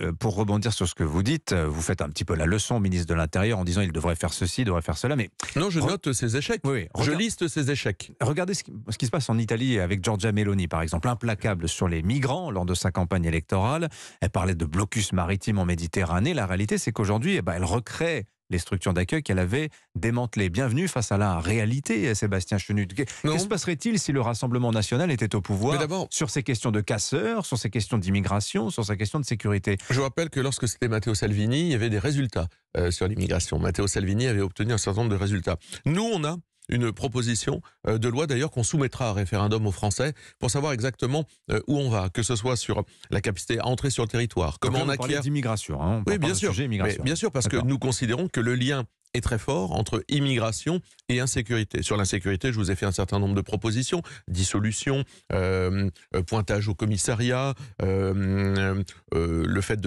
Euh, pour rebondir sur ce que vous dites, euh, vous faites un petit peu la leçon au ministre de l'Intérieur en disant il devrait faire ceci, il devrait faire cela. Mais non, je note ses échecs. Je liste ses échecs. Regardez ce qui, se passe en Italie avec Giorgia Meloni, par exemple, implacable sur les migrants lors de sa campagne électorale. Elle parlait de blocus maritime en Méditerranée. La réalité, c'est qu'aujourd'hui, eh ben, elle recrée les structures d'accueil qu'elle avait démantelées. Bienvenue face à la réalité, Sébastien Chenut. Qu'est-ce se passerait-il si le Rassemblement national était au pouvoir sur ces questions de casseurs, sur ces questions d'immigration, sur ces questions de sécurité Je rappelle que lorsque c'était Matteo Salvini, il y avait des résultats euh, sur l'immigration. Matteo Salvini avait obtenu un certain nombre de résultats. Nous, on a une proposition euh, de loi d'ailleurs qu'on soumettra à référendum aux Français pour savoir exactement euh, où on va, que ce soit sur la capacité à entrer sur le territoire, comment on acquiert d'immigration. Hein, oui, bien sûr. bien sûr, parce que nous considérons que le lien est très fort entre immigration et insécurité. Sur l'insécurité, je vous ai fait un certain nombre de propositions, dissolution, euh, euh, pointage au commissariat, euh, le fait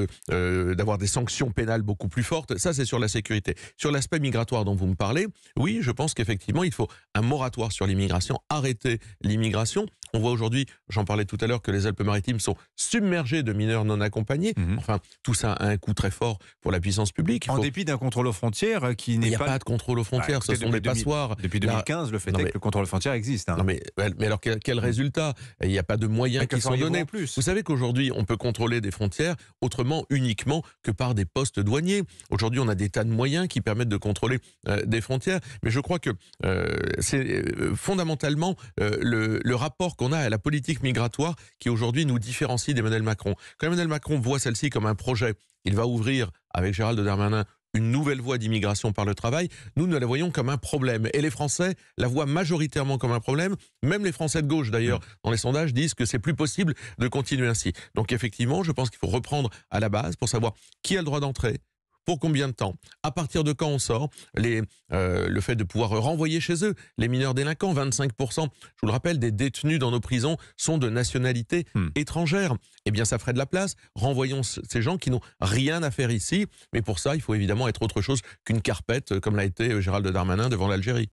d'avoir des sanctions pénales beaucoup plus fortes, ça c'est sur la sécurité. Sur l'aspect migratoire dont vous me parlez, oui, je pense qu'effectivement, il faut un moratoire sur l'immigration, arrêter l'immigration, on voit aujourd'hui, j'en parlais tout à l'heure, que les Alpes-Maritimes sont submergées de mineurs non accompagnés. Mhm. Enfin, tout ça a un coût très fort pour la puissance publique. En dépit d'un contrôle aux frontières euh, qui n'est pas... Il n'y a pas de contrôle aux bah, frontières, ce sont des passoires. Depuis 2015, le fait est que le contrôle aux frontières existe. Hein. Non, mais, mais, alors quel, résultat Il n'y a pas de moyens qui sont donnés. Plus. Vous savez qu'aujourd'hui, on peut contrôler des frontières autrement uniquement que par des postes douaniers. Aujourd'hui, on a des tas de moyens qui permettent de contrôler euh, des frontières. Mais je crois que euh, c'est fondamentalement le, le rapport qu'on a à la politique migratoire qui aujourd'hui nous différencie d'Emmanuel Macron. Quand Emmanuel Macron voit celle-ci comme un projet, il va ouvrir avec Gérald Darmanin une nouvelle voie d'immigration par le travail, nous nous la voyons comme un problème. Et les Français la voient majoritairement comme un problème. Même les Français de gauche, d'ailleurs, mm. dans les sondages, disent que c'est plus possible de continuer ainsi. Donc effectivement, je pense qu'il faut reprendre à la base pour savoir qui a le droit d'entrer, pour combien de temps À partir de quand on sort les, euh, Le fait de pouvoir renvoyer chez eux les mineurs délinquants, 25%, je vous le rappelle, des détenus dans nos prisons sont de nationalité hmm. étrangère. Eh bien, ça ferait de la place. Renvoyons ces gens qui n'ont rien à faire ici. Mais pour ça, il faut évidemment être autre chose qu'une carpette, euh, comme l'a été euh, Gérald Darmanin devant l'Algérie.